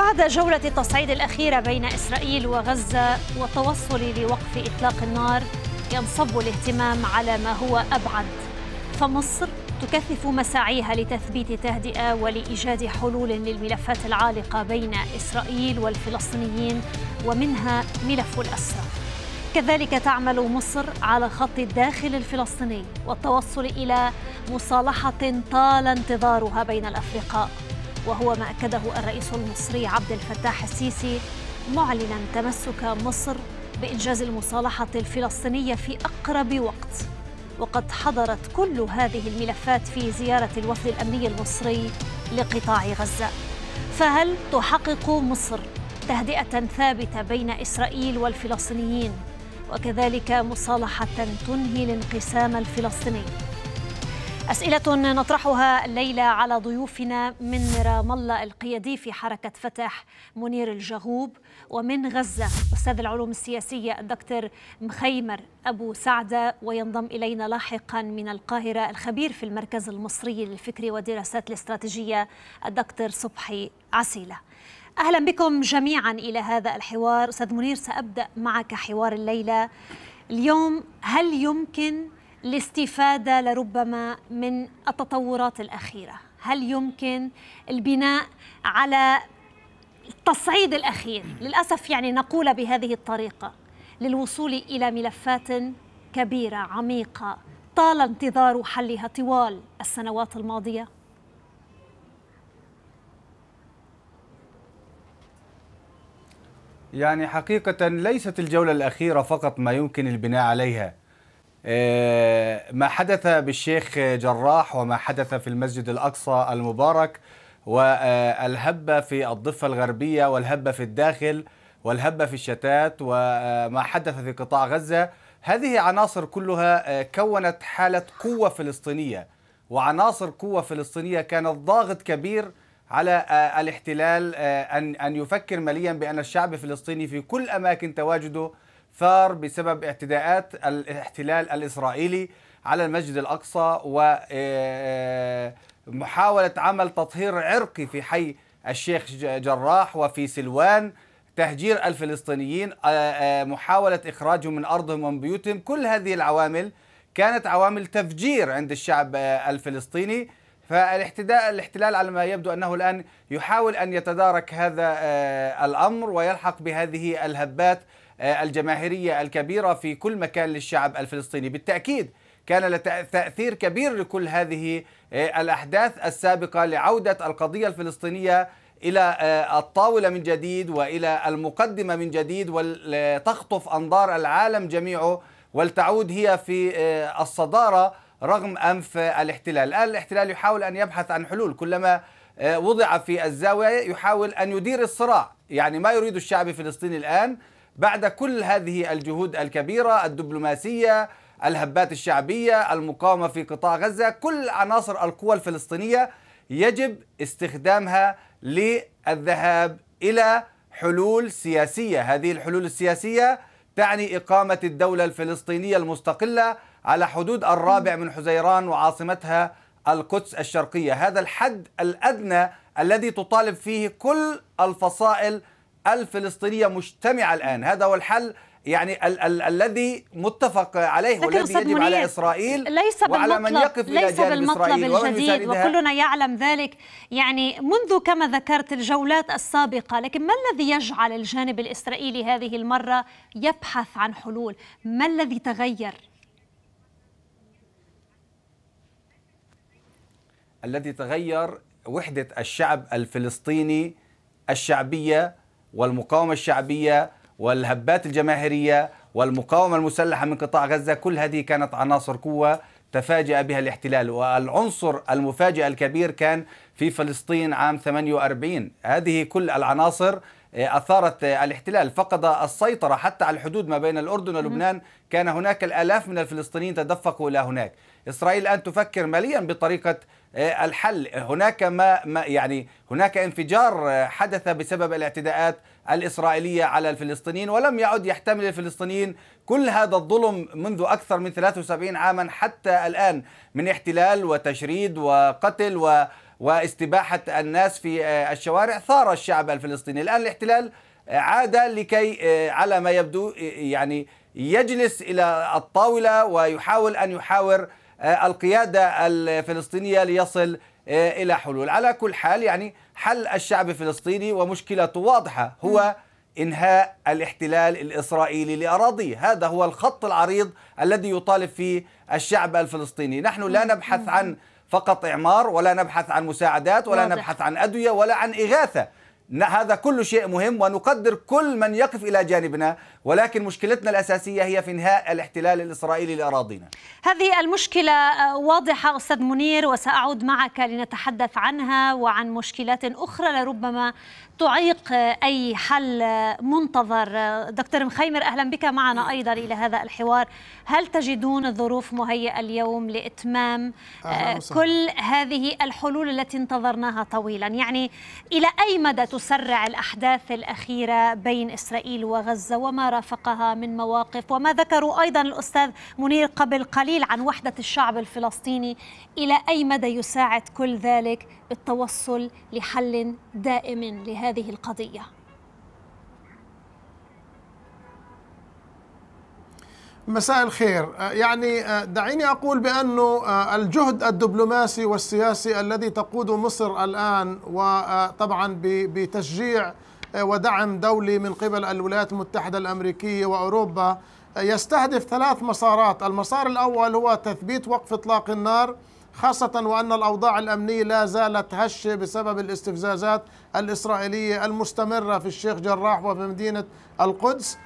بعد جولة التصعيد الأخيرة بين إسرائيل وغزة والتوصل لوقف إطلاق النار ينصب الاهتمام على ما هو أبعد فمصر تكثف مساعيها لتثبيت تهدئة ولإيجاد حلول للملفات العالقة بين إسرائيل والفلسطينيين ومنها ملف الأسرى كذلك تعمل مصر على خط الداخل الفلسطيني والتوصل إلى مصالحة طال انتظارها بين الأفرقاء وهو ما أكده الرئيس المصري عبد الفتاح السيسي معلنا تمسك مصر بإنجاز المصالحة الفلسطينية في أقرب وقت وقد حضرت كل هذه الملفات في زيارة الوفد الأمني المصري لقطاع غزة فهل تحقق مصر تهدئة ثابتة بين إسرائيل والفلسطينيين وكذلك مصالحة تنهي الانقسام الفلسطيني أسئلة نطرحها الليلة على ضيوفنا من رام الله القيادي في حركة فتح منير الجغوب ومن غزة أستاذ العلوم السياسية الدكتور مخيمر أبو سعدة وينضم إلينا لاحقا من القاهرة الخبير في المركز المصري للفكر والدراسات الاستراتيجية الدكتور صبحي عسيلة أهلا بكم جميعا إلى هذا الحوار أستاذ منير سأبدأ معك حوار الليلة اليوم هل يمكن الاستفادة لربما من التطورات الأخيرة هل يمكن البناء على التصعيد الأخير للأسف يعني نقول بهذه الطريقة للوصول إلى ملفات كبيرة عميقة طال انتظار حلها طوال السنوات الماضية يعني حقيقة ليست الجولة الأخيرة فقط ما يمكن البناء عليها آه، ما حدث بالشيخ جراح وما حدث في المسجد الأقصى المبارك والهبة في الضفة الغربية والهبة في الداخل والهبة في الشتات وما حدث في قطاع غزة هذه عناصر كلها آه، كونت حالة قوة فلسطينية وعناصر قوة فلسطينية كانت ضاغط كبير على آه، الاحتلال أن يفكر مليا بأن الشعب الفلسطيني في كل أماكن تواجده ثار بسبب اعتداءات الاحتلال الإسرائيلي على المسجد الأقصى ومحاولة آه، آه، عمل تطهير عرقي في حي الشيخ جراح وفي سلوان تهجير الفلسطينيين آه، محاولة إخراجهم من أرضهم ومن بيوتهم كل هذه العوامل كانت عوامل تفجير عند الشعب الفلسطيني فالاحتداء الاحتلال على ما يبدو انه الان يحاول ان يتدارك هذا الامر ويلحق بهذه الهبات آه، الجماهيرية الكبيرة في كل مكان للشعب الفلسطيني بالتأكيد كان تأثير كبير لكل هذه آه، الأحداث السابقة لعودة القضية الفلسطينية إلى آه، الطاولة من جديد وإلى المقدمة من جديد ولتخطف أنظار العالم جميعه ولتعود هي في الصدارة رغم أنف الاحتلال الآن الاحتلال يحاول أن يبحث عن حلول كلما وضع في الزاوية يحاول أن يدير الصراع يعني ما يريد الشعب الفلسطيني الآن بعد كل هذه الجهود الكبيره الدبلوماسيه الهبات الشعبيه المقاومه في قطاع غزه كل عناصر القوى الفلسطينيه يجب استخدامها للذهاب الى حلول سياسيه هذه الحلول السياسيه تعني اقامه الدوله الفلسطينيه المستقله على حدود الرابع من حزيران وعاصمتها القدس الشرقيه هذا الحد الادنى الذي تطالب فيه كل الفصائل الفلسطينية مجتمعة الآن هذا هو الحل يعني ال- ال- الذي متفق عليه والذي يجب على إسرائيل ليس وعلى من يقف ليس إلى جانب بالمطلب إسرائيل الجديد وكلنا يعلم ذلك يعني منذ كما ذكرت الجولات السابقة لكن ما الذي يجعل الجانب الإسرائيلي هذه المرة يبحث عن حلول ما الذي تغير الذي تغير وحدة الشعب الفلسطيني الشعبية والمقاومة الشعبية والهبات الجماهيرية والمقاومة المسلحة من قطاع غزة كل هذه كانت عناصر قوة تفاجأ بها الاحتلال والعنصر المفاجئ الكبير كان في فلسطين عام 48 هذه كل العناصر آه، أثارت آه، الاحتلال فقد السيطرة حتى على الحدود ما بين الأردن ولبنان كان هناك الآلاف من الفلسطينيين تدفقوا إلى هناك إسرائيل الآن تفكر ماليا بطريقة آه، الحل هناك ما, ما يعني هناك انفجار آه، حدث بسبب الاعتداءات الإسرائيلية على الفلسطينيين ولم يعد يحتمل الفلسطينيين كل هذا الظلم منذ أكثر من 73 عاما حتى الآن من احتلال وتشريد وقتل و واستباحة الناس في آه، الشوارع ثار الشعب الفلسطيني الآن الاحتلال عاد لكي على ما يبدو يعني يجلس إلى الطاولة ويحاول أن يحاور آه، القيادة الفلسطينية ليصل آه، إلى حلول على كل حال يعني حل الشعب الفلسطيني ومشكلته واضحة هو إنهاء الاحتلال الإسرائيلي لأراضيه هذا هو الخط العريض الذي يطالب فيه الشعب الفلسطيني نحن لا نبحث عن فقط إعمار ولا نبحث عن مساعدات ولا نبحث عن أدوية ولا عن إغاثة هذا كل شيء مهم ونقدر كل من يقف الى جانبنا ولكن مشكلتنا الاساسيه هي في انهاء الاحتلال الاسرائيلي لاراضينا. هذه المشكله آه، واضحه استاذ منير وساعود معك لنتحدث عنها وعن مشكلات اخرى لربما تعيق آه، اي حل آه، منتظر. دكتور مخيمر اهلا بك معنا ايضا الى هذا الحوار. هل تجدون الظروف مهيئه اليوم لاتمام كل هذه الحلول التي انتظرناها طويلا؟ يعني الى اي مدى تسرع الأحداث الأخيرة بين إسرائيل وغزة وما رافقها من مواقف وما ذكروا أيضا الأستاذ منير قبل قليل عن وحدة الشعب الفلسطيني إلى أي مدى يساعد كل ذلك بالتوصل لحل دائم لهذه القضية مساء الخير آه، يعني آه، دعيني أقول بأنه آه، الجهد الدبلوماسي والسياسي الذي تقوده مصر الآن وطبعا بتشجيع ودعم دولي من قبل الولايات المتحدة الأمريكية وأوروبا يستهدف ثلاث مسارات المسار الأول هو تثبيت وقف إطلاق النار خاصة وأن الأوضاع الأمنية لا زالت هشة بسبب الاستفزازات الإسرائيلية المستمرة في الشيخ جراح وفي مدينة القدس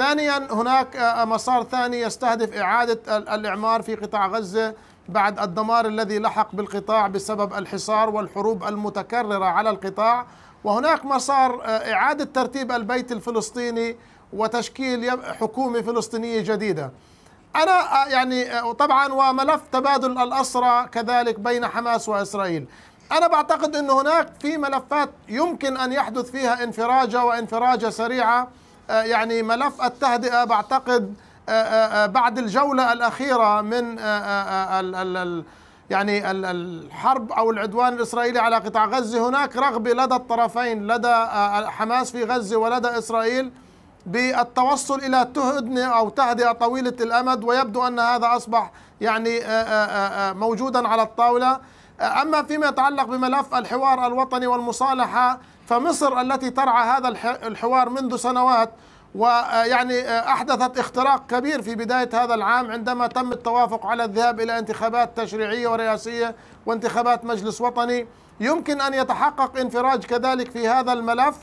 ثانيا هناك آه، آه، مسار ثاني يستهدف إعادة الإعمار في قطاع غزة بعد الدمار الذي لحق بالقطاع بسبب الحصار والحروب المتكررة على القطاع وهناك مسار آه، إعادة ترتيب البيت الفلسطيني وتشكيل حكومة فلسطينية جديدة أنا يعني طبعا وملف تبادل الأسرى كذلك بين حماس وإسرائيل أنا بعتقد أن هناك في ملفات يمكن أن يحدث فيها انفراجة وانفراجة سريعة آه، يعني ملف التهدئة بعتقد آه، آه، بعد الجولة الأخيرة من يعني الحرب أو العدوان الإسرائيلي على قطاع غزة هناك رغبة لدى الطرفين لدى حماس في غزة ولدى إسرائيل بالتوصل إلى تهدنة أو تهدئة طويلة الأمد ويبدو أن هذا أصبح يعني موجودا على الطاولة أما فيما يتعلق بملف الحوار الوطني والمصالحة فمصر التي ترعى هذا الحوار منذ سنوات ويعني احدثت اختراق كبير في بدايه هذا العام عندما تم التوافق على الذهاب الى انتخابات تشريعيه ورئاسيه وانتخابات مجلس وطني يمكن ان يتحقق انفراج كذلك في هذا الملف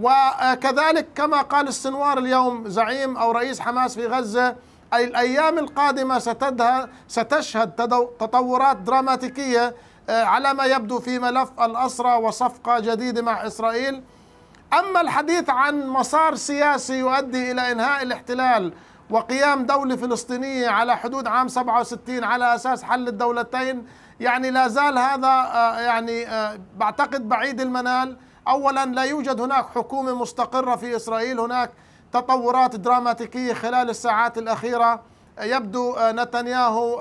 وكذلك كما قال السنوار اليوم زعيم او رئيس حماس في غزه الايام القادمه ستشهد تطورات دراماتيكيه آه، على ما يبدو في ملف الأسرة وصفقة جديدة مع إسرائيل أما الحديث عن مسار سياسي يؤدي إلى إنهاء الاحتلال وقيام دولة فلسطينية على حدود عام 67 على أساس حل الدولتين يعني لا زال هذا آه، يعني آه، بعتقد بعيد المنال أولا لا يوجد هناك حكومة مستقرة في إسرائيل هناك تطورات دراماتيكية خلال الساعات الأخيرة يبدو نتنياهو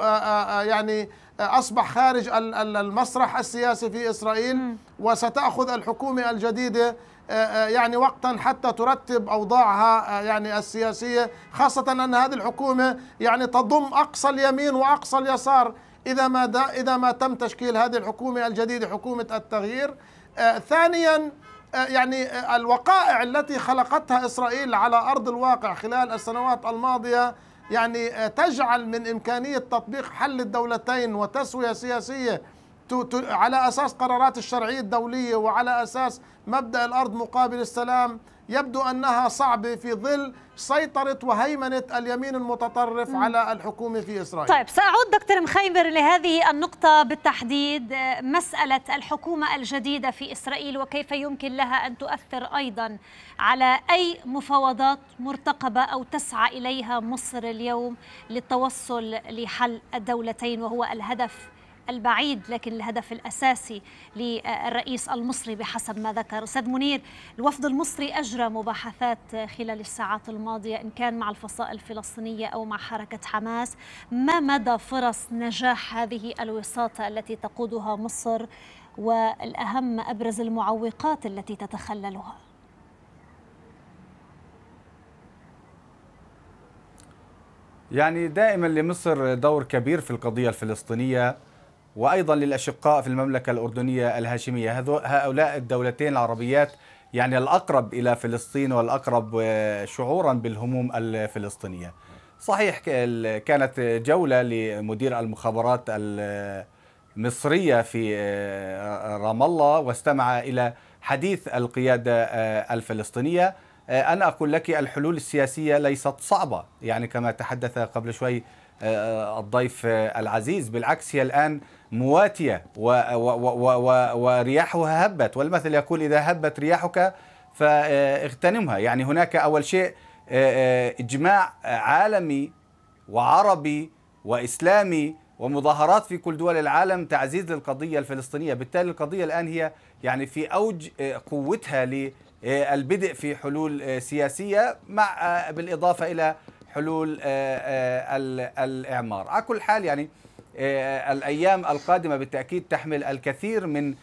يعني أصبح خارج المسرح السياسي في إسرائيل وستأخذ الحكومة الجديدة آه، آه، يعني وقتا حتى ترتب اوضاعها آه، يعني السياسيه خاصه ان هذه الحكومه يعني تضم اقصى اليمين واقصى اليسار اذا ما اذا ما تم تشكيل هذه الحكومه الجديده حكومه التغيير ثانيا يعني الوقائع التي خلقتها اسرائيل على ارض الواقع خلال السنوات الماضيه يعني آه، تجعل من إمكانية تطبيق حل الدولتين وتسوية سياسية على أساس قرارات الشرعية الدولية وعلى أساس مبدأ الأرض مقابل السلام يبدو أنها صعبة في ظل سيطرة وهيمنة اليمين المتطرف على الحكومة في إسرائيل طيب سأعود دكتور مخيمر لهذه النقطة بالتحديد مسألة الحكومة الجديدة في إسرائيل وكيف يمكن لها أن تؤثر أيضا على أي مفاوضات مرتقبة أو تسعى إليها مصر اليوم للتوصل لحل الدولتين وهو الهدف البعيد لكن الهدف الأساسي للرئيس المصري بحسب ما ذكر أستاذ منير الوفد المصري أجرى مباحثات خلال الساعات الماضية إن كان مع الفصائل الفلسطينية أو مع حركة حماس ما مدى فرص نجاح هذه الوساطة التي تقودها مصر والأهم أبرز المعوقات التي تتخللها يعني دائما لمصر دور كبير في القضية الفلسطينية وأيضا للأشقاء في المملكة الأردنية الهاشمية هؤلاء الدولتين العربيات يعني الأقرب إلى فلسطين والأقرب آه، شعورا بالهموم الفلسطينية صحيح كانت جولة لمدير المخابرات المصرية في آه، رام الله واستمع إلى حديث القيادة آه، الفلسطينية أنا أقول لك الحلول السياسية ليست صعبة يعني كما تحدث قبل شوي الضيف العزيز بالعكس هي الآن مواتية ورياحها هبت والمثل يقول إذا هبت رياحك فاغتنمها يعني هناك أول شيء آه، آه، إجماع عالمي وعربي وإسلامي ومظاهرات في كل دول العالم تعزيز للقضية الفلسطينية بالتالي القضية الآن هي يعني في أوج آه، قوتها للبدء في حلول سياسية مع بالإضافة إلى حلول آه، آه، الإعمار على كل حال يعني آه، الأيام القادمة بالتأكيد تحمل الكثير من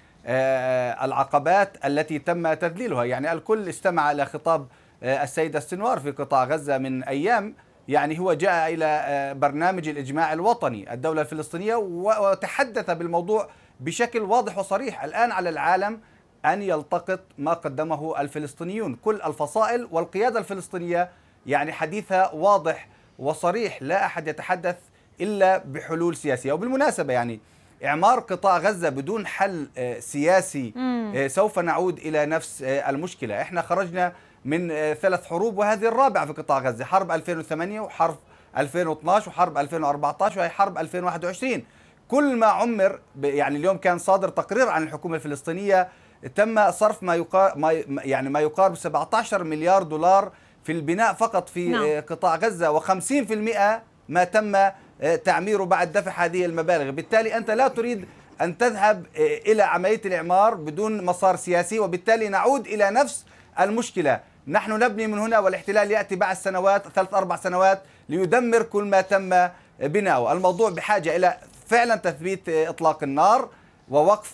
العقبات التي تم تذليلها يعني الكل استمع إلى خطاب السيد السنوار في قطاع غزة من أيام يعني هو جاء إلى برنامج الإجماع الوطني الدولة الفلسطينية وتحدث بالموضوع بشكل واضح وصريح الآن على العالم أن يلتقط ما قدمه الفلسطينيون كل الفصائل والقيادة الفلسطينية يعني حديثها واضح وصريح لا أحد يتحدث إلا بحلول سياسية وبالمناسبة يعني إعمار قطاع غزة بدون حل آه، سياسي آه، سوف نعود إلى نفس آه، المشكلة إحنا خرجنا من ثلاث حروب وهذه الرابعة في قطاع غزة حرب 2008 وحرب 2012 وحرب 2014 وهي حرب 2021 كل ما عمر يعني اليوم كان صادر تقرير عن الحكومة الفلسطينية تم صرف ما يقارب ما يعني ما يقارب 17 مليار دولار في البناء فقط في نعم. آه، قطاع غزة و50% ما تم آه، تعميره بعد دفع هذه المبالغ بالتالي أنت لا تريد أن تذهب آه، إلى عملية الإعمار بدون مسار سياسي وبالتالي نعود إلى نفس المشكلة نحن نبني من هنا والاحتلال يأتي بعد سنوات ثلاث أربع سنوات ليدمر كل ما تم بناؤه الموضوع بحاجة إلى فعلا تثبيت إطلاق النار ووقف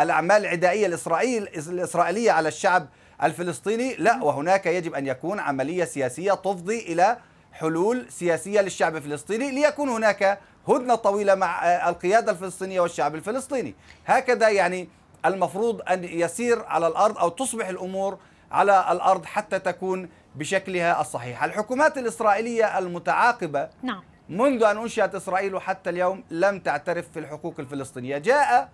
الأعمال العدائية الإسرائيل الإسرائيلية على الشعب الفلسطيني لا وهناك يجب أن يكون عملية سياسية تفضي إلى حلول سياسية للشعب الفلسطيني ليكون هناك هدنة طويلة مع آه، القيادة الفلسطينية والشعب الفلسطيني هكذا يعني المفروض أن يسير على الأرض أو تصبح الأمور على الأرض حتى تكون بشكلها الصحيح الحكومات الإسرائيلية المتعاقبة نعم. منذ أن أنشأت إسرائيل وحتى اليوم لم تعترف في الحقوق الفلسطينية جاء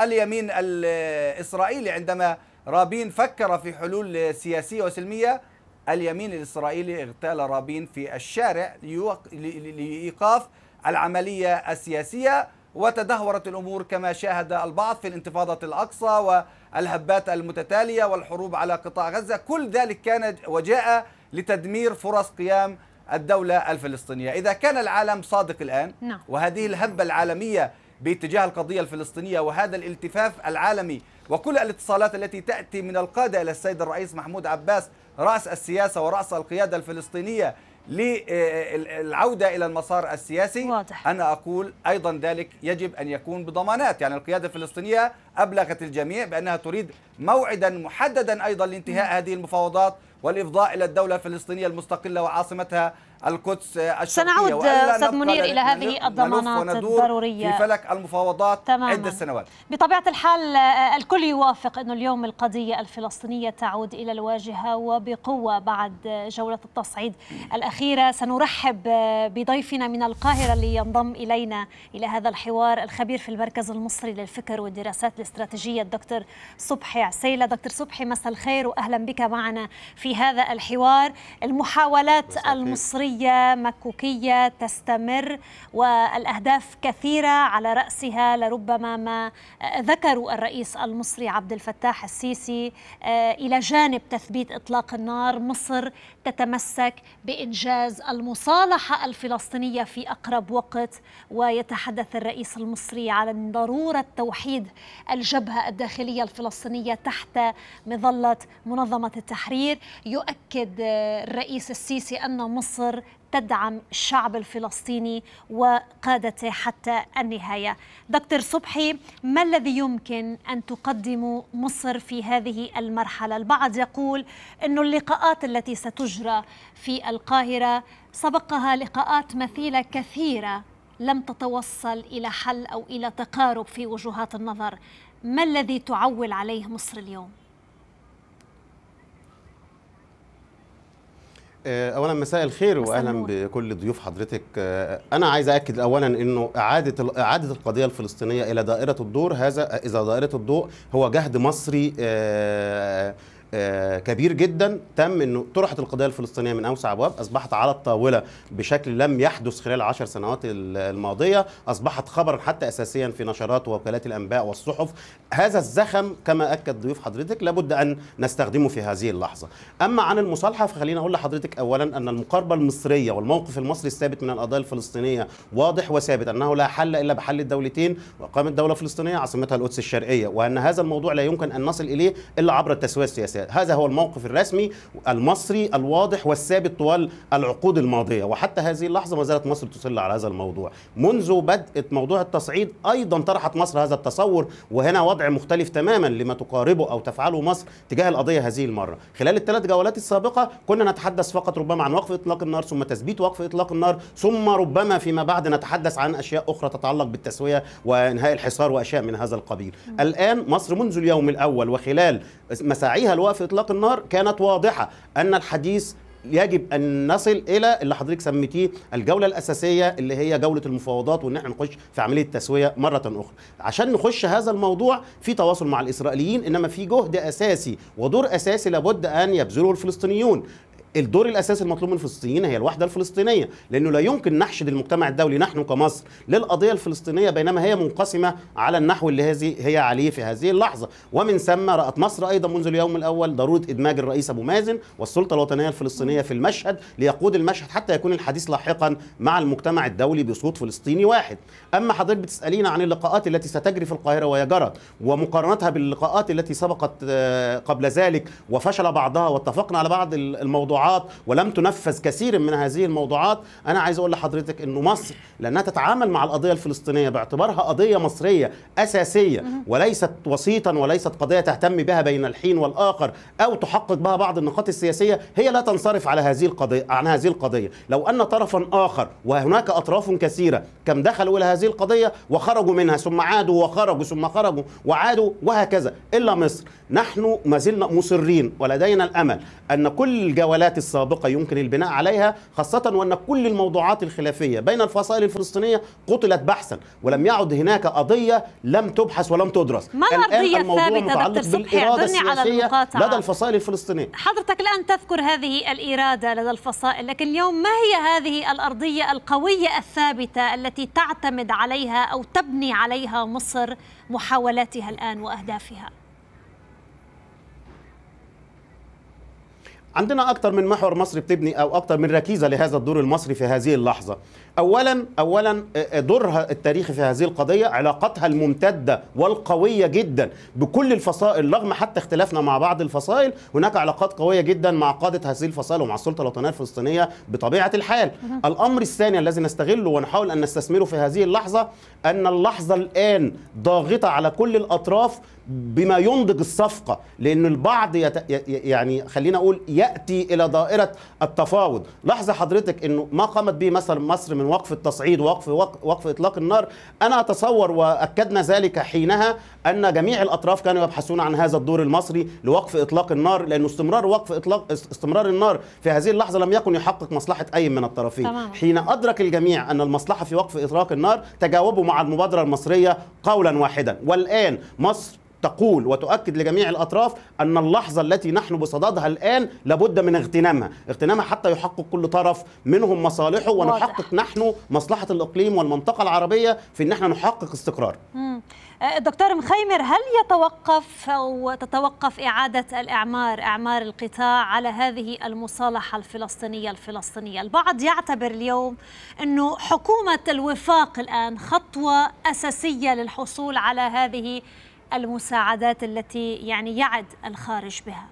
اليمين الإسرائيلي عندما رابين فكر في حلول سياسية وسلمية اليمين الإسرائيلي اغتال رابين في الشارع لإيقاف العملية السياسية وتدهورت الأمور كما شاهد البعض في الانتفاضة الأقصى والهبات المتتالية والحروب على قطاع غزة كل ذلك كان وجاء لتدمير فرص قيام الدولة الفلسطينية إذا كان العالم صادق الآن نعم. وهذه الهبة العالمية باتجاه القضية الفلسطينية وهذا الالتفاف العالمي وكل الاتصالات التي تأتي من القادة إلى السيد الرئيس محمود عباس رأس السياسة ورأس القيادة الفلسطينية للعودة إلى المسار السياسي واضح. أنا أقول أيضا ذلك يجب أن يكون بضمانات يعني القيادة الفلسطينية أبلغت الجميع بأنها تريد موعدا محددا أيضا لانتهاء هذه المفاوضات والإفضاء إلى الدولة الفلسطينية المستقلة وعاصمتها القدس الشرقية سنعود أستاذ منير إلى هذه الضمانات الضرورية في فلك المفاوضات تماما. عدة سنوات بطبيعة الحال الكل يوافق أنه اليوم القضية الفلسطينية تعود إلى الواجهة وبقوة بعد جولة التصعيد الأخيرة سنرحب بضيفنا من القاهرة اللي ينضم إلينا إلى هذا الحوار الخبير في المركز المصري للفكر والدراسات الاستراتيجية الدكتور صبحي عسيلة دكتور صبحي مساء الخير وأهلا بك معنا في هذا الحوار المحاولات المصرية عربية مكوكية تستمر والأهداف كثيرة على رأسها لربما ما ذكروا الرئيس المصري عبد الفتاح السيسي آه، إلى جانب تثبيت إطلاق النار مصر تتمسك بإنجاز المصالحة الفلسطينية في أقرب وقت ويتحدث الرئيس المصري عن ضرورة توحيد الجبهة الداخلية الفلسطينية تحت مظلة منظمة التحرير يؤكد آه، الرئيس السيسي أن مصر تدعم الشعب الفلسطيني وقادته حتى النهاية دكتور صبحي ما الذي يمكن أن تقدم مصر في هذه المرحلة البعض يقول أن اللقاءات التي ستجرى في القاهرة سبقها لقاءات مثيلة كثيرة لم تتوصل إلى حل أو إلى تقارب في وجهات النظر ما الذي تعول عليه مصر اليوم؟ آه، اولا مساء الخير واهلا بكل ضيوف حضرتك آه، انا عايز اكد اولا انه اعاده اعاده القضيه الفلسطينيه الى دائره الدور هذا اذا دائره الضوء هو جهد مصري آه، آه، كبير جدا تم انه طرحت القضيه الفلسطينيه من اوسع ابواب اصبحت على الطاوله بشكل لم يحدث خلال العشر سنوات الماضيه اصبحت خبرا حتى اساسيا في نشرات ووكالات الانباء والصحف هذا الزخم كما اكد ضيوف حضرتك لابد ان نستخدمه في هذه اللحظه اما عن المصالحه فخلينا اقول لحضرتك اولا ان المقاربه المصريه والموقف المصري الثابت من القضيه الفلسطينيه واضح وثابت انه لا حل الا بحل الدولتين واقامه دوله فلسطينيه عاصمتها القدس الشرقيه وان هذا الموضوع لا يمكن ان نصل اليه الا عبر التسويه السياسيه هذا هو الموقف الرسمي المصري الواضح والثابت طوال العقود الماضية وحتى هذه اللحظة ما زالت مصر تصل على هذا الموضوع منذ بدء موضوع التصعيد أيضا طرحت مصر هذا التصور وهنا وضع مختلف تماما لما تقاربه أو تفعله مصر تجاه القضية هذه المرة خلال الثلاث جولات السابقة كنا نتحدث فقط ربما عن وقف إطلاق النار ثم تثبيت وقف إطلاق النار ثم ربما فيما بعد نتحدث عن أشياء أخرى تتعلق بالتسوية وإنهاء الحصار وأشياء من هذا القبيل الآن مصر منذ اليوم الأول وخلال مساعيها وقف اطلاق النار كانت واضحه ان الحديث يجب ان نصل الى اللي حضرتك سميتيه الجوله الاساسيه اللي هي جوله المفاوضات وان احنا نخش في عمليه تسويه مره اخرى عشان نخش هذا الموضوع في تواصل مع الاسرائيليين انما في جهد اساسي ودور اساسي لابد ان يبذله الفلسطينيون الدور الاساسي المطلوب من الفلسطينيين هي الوحده الفلسطينيه لانه لا يمكن نحشد المجتمع الدولي نحن كمصر للقضيه الفلسطينيه بينما هي منقسمه على النحو اللي هذه هي عليه في هذه اللحظه ومن ثم رات مصر ايضا منذ اليوم الاول ضروره ادماج الرئيس ابو مازن والسلطه الوطنيه الفلسطينيه في المشهد ليقود المشهد حتى يكون الحديث لاحقا مع المجتمع الدولي بصوت فلسطيني واحد اما حضرتك بتسالينا عن اللقاءات التي ستجري في القاهره وهي جرت ومقارنتها باللقاءات التي سبقت آه، قبل ذلك وفشل بعضها واتفقنا على بعض الموضوعات الموضوعات ولم تنفذ كثير من هذه الموضوعات انا عايز اقول لحضرتك انه مصر لانها تتعامل مع القضيه الفلسطينيه باعتبارها قضيه مصريه اساسيه وليست وسيطا وليست قضيه تهتم بها بين الحين والاخر او تحقق بها بعض النقاط السياسيه هي لا تنصرف على هذه القضيه عن هذه القضيه لو ان طرفا اخر وهناك اطراف كثيره كم دخلوا الى هذه القضيه وخرجوا منها ثم عادوا وخرجوا ثم خرجوا وعادوا وهكذا الا مصر نحن ما زلنا مصرين ولدينا الامل ان كل الجولات الجهات السابقة يمكن البناء عليها خاصة وأن كل الموضوعات الخلافية بين الفصائل الفلسطينية قتلت بحثا ولم يعد هناك قضية لم تبحث ولم تدرس ما الأرضية الثابتة دكتور صبحي على لدى الفصائل الفلسطينية حضرتك الآن تذكر هذه الإرادة لدى الفصائل لكن اليوم ما هي هذه الأرضية القوية الثابتة التي تعتمد عليها أو تبني عليها مصر محاولاتها الآن وأهدافها عندنا اكتر من محور مصري بتبني او اكتر من ركيزه لهذا الدور المصري في هذه اللحظه اولا اولا آه، آه، دورها التاريخي في هذه القضيه علاقتها الممتده والقويه جدا بكل الفصائل رغم حتى اختلافنا مع بعض الفصائل هناك علاقات قويه جدا مع قاده هذه الفصائل ومع السلطه الوطنيه الفلسطينيه بطبيعه الحال الامر الثاني الذي نستغله ونحاول ان نستثمره في هذه اللحظه ان اللحظه الان ضاغطه على كل الاطراف بما ينضج الصفقة لأن البعض يت... يعني خلينا أقول يأتي إلى دائرة التفاوض لحظة حضرتك أنه ما قامت به مثلا مصر من وقف التصعيد وقف وقف إطلاق النار أنا أتصور وأكدنا ذلك حينها أن جميع الأطراف كانوا يبحثون عن هذا الدور المصري لوقف إطلاق النار لأنه استمرار وقف إطلاق استمرار النار في هذه اللحظة لم يكن يحقق مصلحة أي من الطرفين تمام. حين أدرك الجميع أن المصلحة في وقف إطلاق النار تجاوبوا مع المبادرة المصرية قولا واحدا والآن مصر تقول وتؤكد لجميع الأطراف أن اللحظة التي نحن بصددها الآن لابد من اغتنامها اغتنامها حتى يحقق كل طرف منهم مصالحه ونحقق نحن مصلحة الإقليم والمنطقة العربية في أن احنا نحقق استقرار أه، دكتور مخيمر هل يتوقف أو تتوقف إعادة الإعمار إعمار القطاع على هذه المصالحة الفلسطينية الفلسطينية البعض يعتبر اليوم أنه حكومة الوفاق الآن خطوة أساسية للحصول على هذه المساعدات التي يعني يعد الخارج بها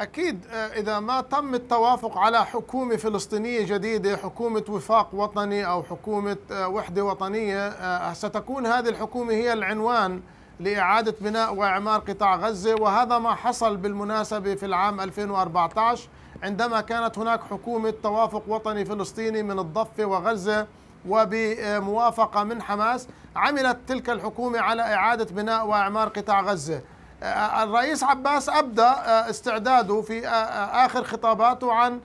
أكيد آه، إذا ما تم التوافق على حكومة فلسطينية جديدة حكومة وفاق وطني أو حكومة آه، وحدة وطنية آه، ستكون هذه الحكومة هي العنوان لإعادة بناء وإعمار قطاع غزة وهذا ما حصل بالمناسبة في العام 2014 عندما كانت هناك حكومة توافق وطني فلسطيني من الضفة وغزة وبموافقة من حماس عملت تلك الحكومة على إعادة بناء وإعمار قطاع غزة آه، الرئيس عباس أبدى آه، استعداده في آه، آخر خطاباته عن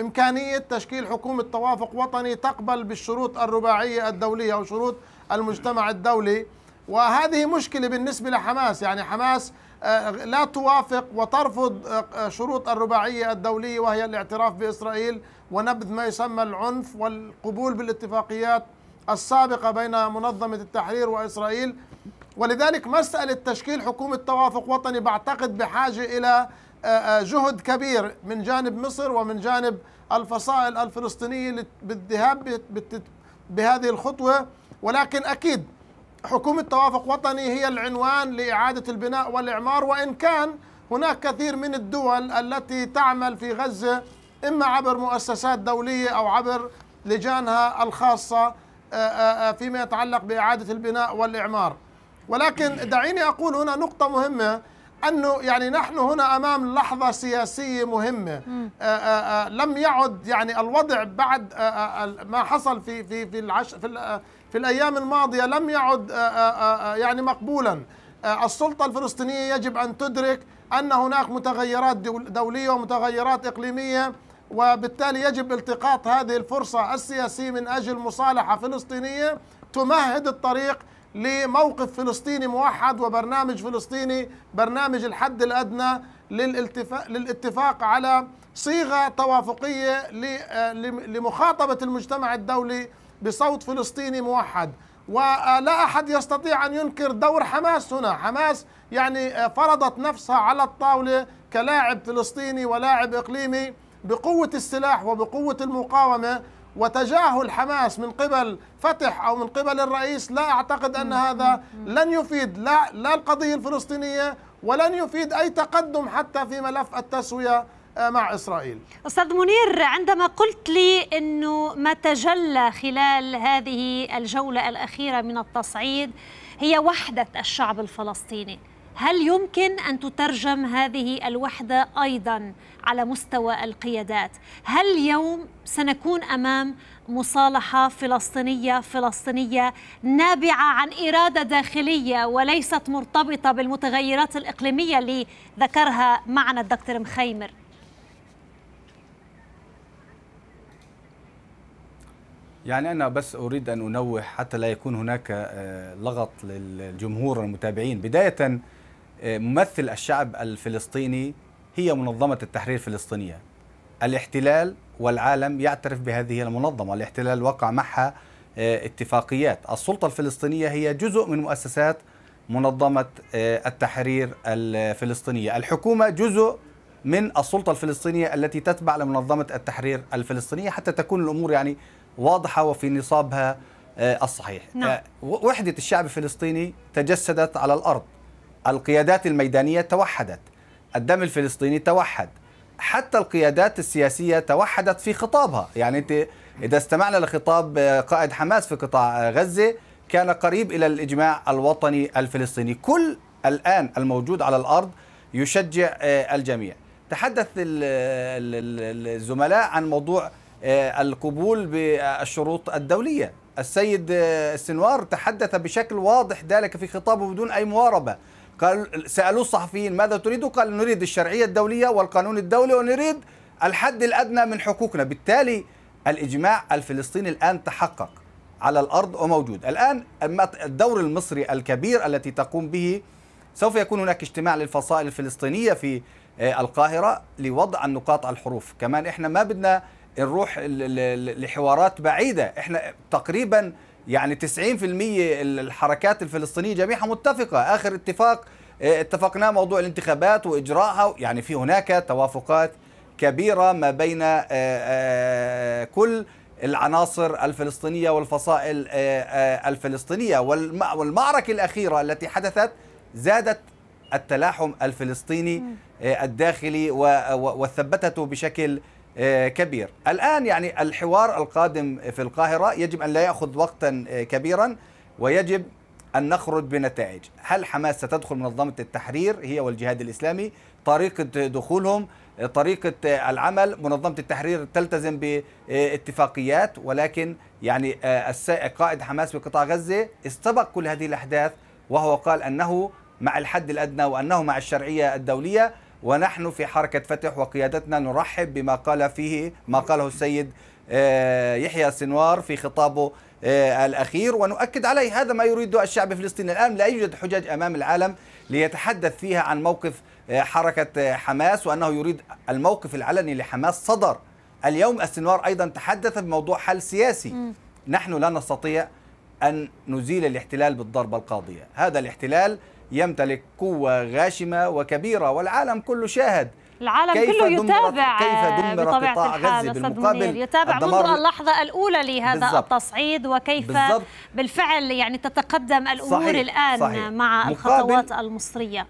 إمكانية تشكيل حكومة توافق وطني تقبل بالشروط الرباعية الدولية أو شروط المجتمع الدولي وهذه مشكلة بالنسبة لحماس يعني حماس لا توافق وترفض شروط الرباعية الدولية وهي الاعتراف بإسرائيل ونبذ ما يسمى العنف والقبول بالاتفاقيات السابقة بين منظمة التحرير وإسرائيل ولذلك مسألة تشكيل حكومة توافق وطني بعتقد بحاجة إلى آه، آه، جهد كبير من جانب مصر ومن جانب الفصائل الفلسطينية بالذهاب بهذه الخطوة ولكن أكيد حكومة توافق وطني هي العنوان لإعادة البناء والإعمار وإن كان هناك كثير من الدول التي تعمل في غزة إما عبر مؤسسات دولية أو عبر لجانها الخاصة آه، آه، آه، فيما يتعلق بإعادة البناء والإعمار ولكن دعيني أقول هنا نقطة مهمة أنه يعني نحن هنا أمام لحظة سياسية مهمة آآ آآ لم يعد يعني الوضع بعد آآ ما حصل في في في العش في, في الأيام الماضية لم يعد يعني مقبولا السلطة الفلسطينية يجب أن تدرك أن هناك متغيرات دولية ومتغيرات إقليمية وبالتالي يجب التقاط هذه الفرصة السياسية من أجل مصالحة فلسطينية تمهد الطريق لموقف فلسطيني موحد وبرنامج فلسطيني برنامج الحد الأدنى للاتفاق على صيغة توافقية آه، لمخاطبة المجتمع الدولي بصوت فلسطيني موحد ولا أحد يستطيع أن ينكر دور حماس هنا حماس يعني آه، فرضت نفسها على الطاولة كلاعب فلسطيني ولاعب إقليمي بقوة السلاح وبقوة المقاومة وتجاهل حماس من قبل فتح او من قبل الرئيس لا اعتقد ان هذا لن يفيد لا لا القضيه الفلسطينيه ولن يفيد اي تقدم حتى في ملف التسويه آه، مع اسرائيل. استاذ منير عندما قلت لي انه ما تجلى خلال هذه الجوله الاخيره من التصعيد هي وحده الشعب الفلسطيني. هل يمكن أن تترجم هذه الوحدة أيضا على مستوى القيادات؟ هل اليوم سنكون أمام مصالحة فلسطينية فلسطينية نابعة عن إرادة داخلية وليست مرتبطة بالمتغيرات الإقليمية اللي ذكرها معنا الدكتور مخيمر؟ يعني أنا بس أريد أن أنوه حتى لا يكون هناك آه، لغط للجمهور والمتابعين بداية آه، ممثل الشعب الفلسطيني هي منظمة التحرير الفلسطينية الاحتلال والعالم يعترف بهذه المنظمة الاحتلال وقع معها آه، اتفاقيات السلطة الفلسطينية هي جزء من مؤسسات منظمة آه، التحرير الفلسطينية الحكومة جزء من السلطة الفلسطينية التي تتبع لمنظمة التحرير الفلسطينية حتى تكون الأمور يعني واضحة وفي نصابها الصحيح نعم. وحدة الشعب الفلسطيني تجسدت على الأرض القيادات الميدانية توحدت الدم الفلسطيني توحد حتى القيادات السياسية توحدت في خطابها يعني أنت إذا استمعنا لخطاب آه، قائد حماس في قطاع آه، غزة كان قريب إلى الإجماع الوطني الفلسطيني كل الآن الموجود على الأرض يشجع آه، الجميع تحدث الزملاء عن موضوع القبول بالشروط الدولية السيد السنوار تحدث بشكل واضح ذلك في خطابه بدون أي مواربة قال سألوه الصحفيين ماذا تريد؟ قال نريد الشرعية الدولية والقانون الدولي ونريد الحد الأدنى من حقوقنا بالتالي الإجماع الفلسطيني الآن تحقق على الأرض وموجود الآن الدور المصري الكبير التي تقوم به سوف يكون هناك اجتماع للفصائل الفلسطينية في آه، القاهرة لوضع النقاط على الحروف كمان إحنا ما بدنا نروح لحوارات بعيدة إحنا تقريباً يعني 90% الحركات الفلسطينيه جميعها متفقه اخر اتفاق آه، اتفقناه موضوع الانتخابات واجراءها يعني في هناك توافقات كبيره ما بين آه، آه، كل العناصر الفلسطينيه والفصائل الفلسطينيه والمعركه الاخيره التي حدثت زادت التلاحم الفلسطيني الداخلي وثبتته بشكل آه، كبير الآن يعني الحوار القادم في القاهرة يجب أن لا يأخذ وقتا آه، كبيرا ويجب أن نخرج بنتائج هل حماس ستدخل منظمة التحرير هي والجهاد الإسلامي طريقة دخولهم آه، طريقة العمل منظمة التحرير تلتزم باتفاقيات ولكن يعني قائد حماس في قطاع غزة استبق كل هذه الأحداث وهو قال أنه مع الحد الأدنى وأنه مع الشرعية الدولية ونحن في حركة فتح وقيادتنا نرحب بما قال فيه ما قاله السيد آه، يحيى سنوار في خطابه آه، الأخير ونؤكد عليه هذا ما يريده الشعب الفلسطيني الآن لا يوجد حجج أمام العالم ليتحدث فيها عن موقف آه، حركة حماس وأنه يريد الموقف العلني لحماس صدر اليوم السنوار أيضا تحدث بموضوع حل سياسي م. نحن لا نستطيع أن نزيل الاحتلال بالضربة القاضية هذا الاحتلال يمتلك قوة غاشمة وكبيرة والعالم كله شاهد العالم كيف كله يتابع كيف دمر قطاع غزة بالمقابل يتابع منذ اللحظة الأولى لهذا بالزبط التصعيد وكيف بالزبط بالفعل يعني تتقدم الأمور صحيح الآن صحيح مع الخطوات المصرية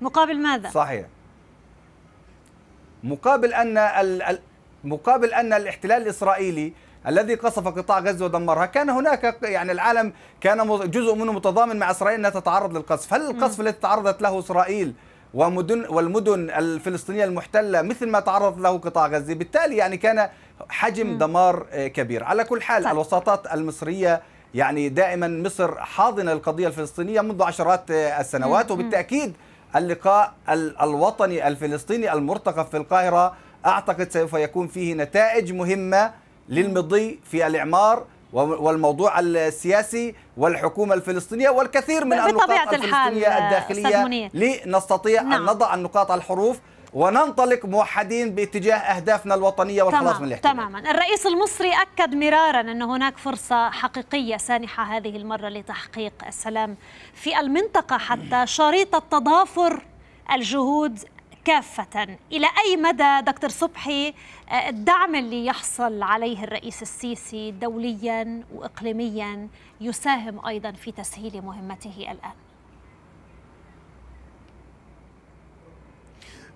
مقابل ماذا؟ صحيح مقابل أن مقابل أن الاحتلال الإسرائيلي الذي قصف قطاع غزة ودمرها كان هناك يعني العالم كان جزء منه متضامن مع إسرائيل أنها تتعرض للقصف هل القصف الذي تعرضت له إسرائيل ومدن والمدن الفلسطينية المحتلة مثل ما تعرضت له قطاع غزة بالتالي يعني كان حجم دمار آه، كبير على كل حال طيب. الوساطات المصرية يعني دائما مصر حاضنة القضية الفلسطينية منذ عشرات آه، السنوات وبالتأكيد اللقاء الوطني الفلسطيني المرتقب في القاهرة أعتقد سوف يكون فيه نتائج مهمة للمضي في الإعمار والموضوع السياسي والحكومة الفلسطينية والكثير من النقاط الفلسطينية الداخلية لنستطيع نعم. أن نضع النقاط على الحروف وننطلق موحدين باتجاه أهدافنا الوطنية والخلاص من الاحتلال تماما الرئيس المصري أكد مرارا أن هناك فرصة حقيقية سانحة هذه المرة لتحقيق السلام في المنطقة حتى شريط التضافر الجهود كافة إلى أي مدى دكتور صبحي آه، الدعم اللي يحصل عليه الرئيس السيسي دوليا وإقليميا يساهم أيضا في تسهيل مهمته الآن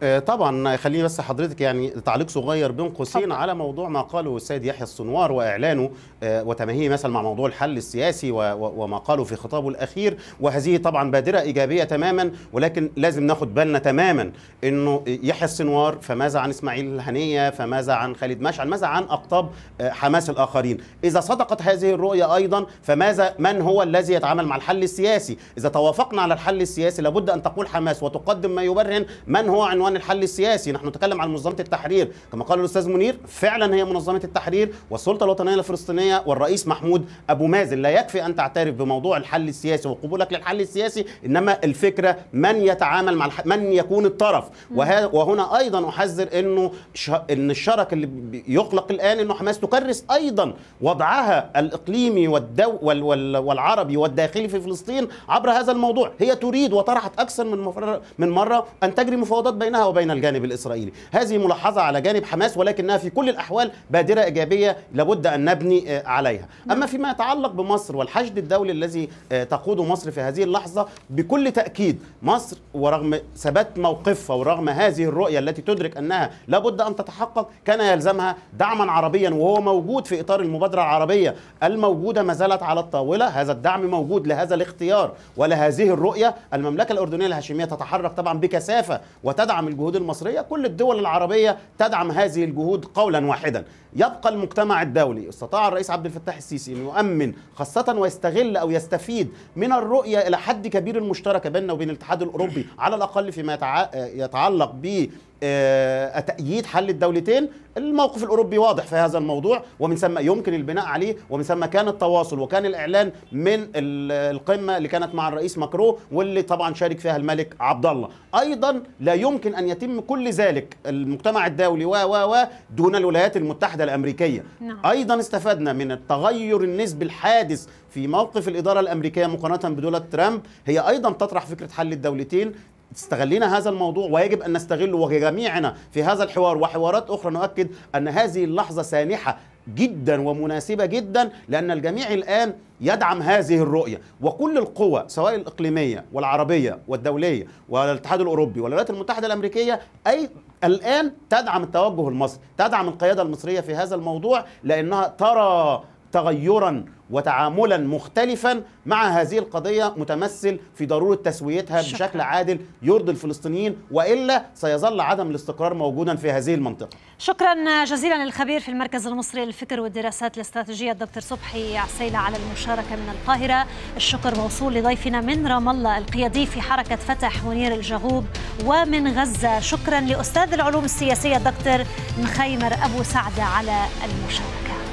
آه، طبعا خليني بس حضرتك يعني تعليق صغير بين قوسين على موضوع ما قاله السيد يحيى السنوار واعلانه آه، وتماهيه مثلا مع موضوع الحل السياسي وما قاله في خطابه الاخير وهذه طبعا بادره ايجابيه تماما ولكن لازم ناخد بالنا تماما انه يحيى السنوار فماذا عن اسماعيل الهنيه فماذا عن خالد مشعل ماذا عن اقطاب آه، حماس الاخرين اذا صدقت هذه الرؤيه ايضا فماذا من هو الذي يتعامل مع الحل السياسي اذا توافقنا على الحل السياسي لابد ان تقول حماس وتقدم ما يبرهن من هو عنوان عنوان الحل السياسي نحن نتكلم عن منظمه التحرير كما قال الاستاذ منير فعلا هي منظمه التحرير والسلطه الوطنيه الفلسطينيه والرئيس محمود ابو مازن لا يكفي ان تعترف بموضوع الحل السياسي وقبولك للحل السياسي انما الفكره من يتعامل مع الح... من يكون الطرف وهنا ايضا احذر انه ش... ان الشرك اللي يقلق الان انه حماس تكرس ايضا وضعها الاقليمي والدو وال... وال... والعربي والداخلي في فلسطين عبر هذا الموضوع هي تريد وطرحت اكثر من مفر... من مره ان تجري مفاوضات بينها بينها وبين الجانب الإسرائيلي هذه ملاحظة على جانب حماس ولكنها في كل الأحوال بادرة إيجابية لابد أن نبني آه، عليها أما نعم. فيما يتعلق بمصر والحشد الدولي الذي آه، تقوده مصر في هذه اللحظة بكل تأكيد مصر ورغم ثبات موقفها ورغم هذه الرؤية التي تدرك أنها لابد أن تتحقق كان يلزمها دعما عربيا وهو موجود في إطار المبادرة العربية الموجودة ما زالت على الطاولة هذا الدعم موجود لهذا الاختيار ولهذه الرؤية المملكة الأردنية الهاشمية تتحرك طبعا بكثافة وتدعم الجهود المصريه كل الدول العربيه تدعم هذه الجهود قولا واحدا يبقى المجتمع الدولي استطاع الرئيس عبد الفتاح السيسي أن يؤمن خاصة ويستغل أو يستفيد من الرؤية إلى حد كبير المشتركة بيننا وبين الاتحاد الأوروبي على الأقل فيما يتعلق ب آه، تأييد حل الدولتين الموقف الأوروبي واضح في هذا الموضوع ومن ثم يمكن البناء عليه ومن ثم كان التواصل وكان الإعلان من القمة اللي كانت مع الرئيس ماكرو واللي طبعا شارك فيها الملك عبد الله أيضا لا يمكن أن يتم كل ذلك المجتمع الدولي و و و دون الولايات المتحدة المتحدة الأمريكية نعم. أيضا استفدنا من التغير النسبي الحادث في موقف الإدارة الأمريكية مقارنة بدولة ترامب هي أيضا تطرح فكرة حل الدولتين استغلينا هذا الموضوع ويجب أن نستغله وجميعنا في هذا الحوار وحوارات أخرى نؤكد أن هذه اللحظة سانحة جدا ومناسبة جدا لأن الجميع الآن يدعم هذه الرؤية وكل القوى سواء الإقليمية والعربية والدولية والاتحاد الأوروبي والولايات المتحدة الأمريكية أي الآن تدعم التوجه المصري تدعم القيادة المصرية في هذا الموضوع لأنها ترى تغيرا وتعاملا مختلفا مع هذه القضيه متمثل في ضروره تسويتها شكرا. بشكل عادل يرضي الفلسطينيين والا سيظل عدم الاستقرار موجودا في هذه المنطقه. شكرا جزيلا للخبير في المركز المصري للفكر والدراسات الاستراتيجيه الدكتور صبحي عسيله على المشاركه من القاهره، الشكر موصول لضيفنا من رام الله القيادي في حركه فتح منير الجهوب ومن غزه، شكرا لاستاذ العلوم السياسيه الدكتور مخيمر ابو سعده على المشاركه.